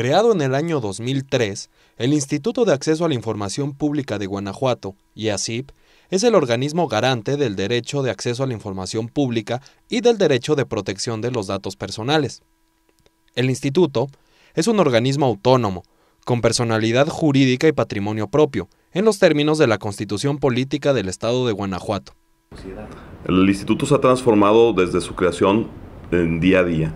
Creado en el año 2003, el Instituto de Acceso a la Información Pública de Guanajuato, IACIP, es el organismo garante del derecho de acceso a la información pública y del derecho de protección de los datos personales. El instituto es un organismo autónomo, con personalidad jurídica y patrimonio propio, en los términos de la Constitución Política del Estado de Guanajuato. El instituto se ha transformado desde su creación en día a día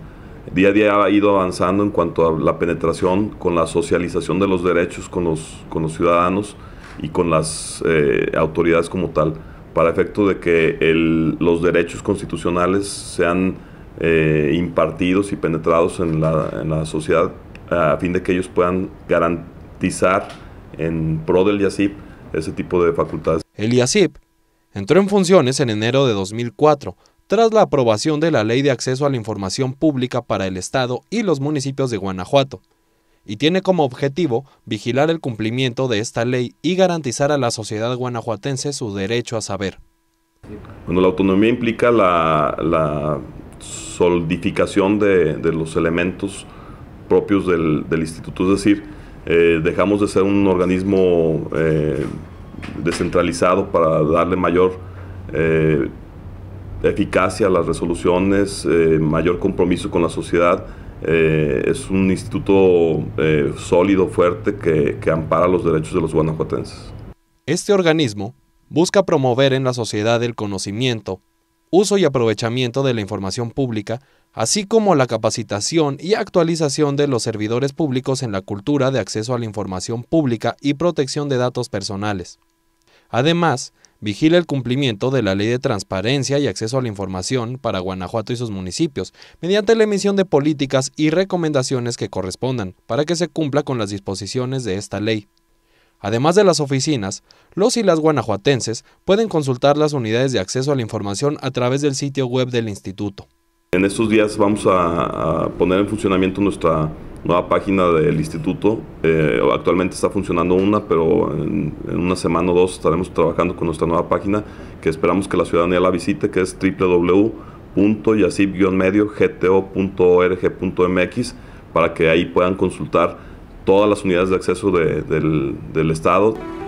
día a día ha ido avanzando en cuanto a la penetración con la socialización de los derechos con los, con los ciudadanos y con las eh, autoridades como tal, para efecto de que los derechos constitucionales sean eh, impartidos y penetrados en la, sociedad a fin de que ellos puedan garantizar en pro del IASIP ese tipo de facultades. El IASIP entró en funciones en enero de 2004 tras la aprobación de la Ley de Acceso a la Información Pública para el Estado y los municipios de Guanajuato, y tiene como objetivo vigilar el cumplimiento de esta ley y garantizar a la sociedad guanajuatense su derecho a saber. Bueno, la autonomía implica la, solidificación de, los elementos propios del, instituto, es decir, eh, dejamos de ser un organismo eh, descentralizado para darle mayor eh, eficacia a las resoluciones, eh, mayor compromiso con la sociedad. Eh, es un instituto eh, sólido, fuerte, que ampara los derechos de los guanajuatenses. Este organismo busca promover en la sociedad el conocimiento, uso y aprovechamiento de la información pública, así como la capacitación y actualización de los servidores públicos en la cultura de acceso a la información pública y protección de datos personales. Además, vigila el cumplimiento de la Ley de Transparencia y Acceso a la Información para Guanajuato y sus municipios, mediante la emisión de políticas y recomendaciones que correspondan para que se cumpla con las disposiciones de esta ley. Además de las oficinas, los y las guanajuatenses pueden consultar las unidades de acceso a la información a través del sitio web del instituto. En estos días vamos a, poner en funcionamiento nuestra nueva página del instituto. Eh, actualmente está funcionando una, pero en, una semana o dos estaremos trabajando con nuestra nueva página que esperamos que la ciudadanía la visite, que es wwwyacib medio gtoorgmx para que ahí puedan consultar todas las unidades de acceso del Estado.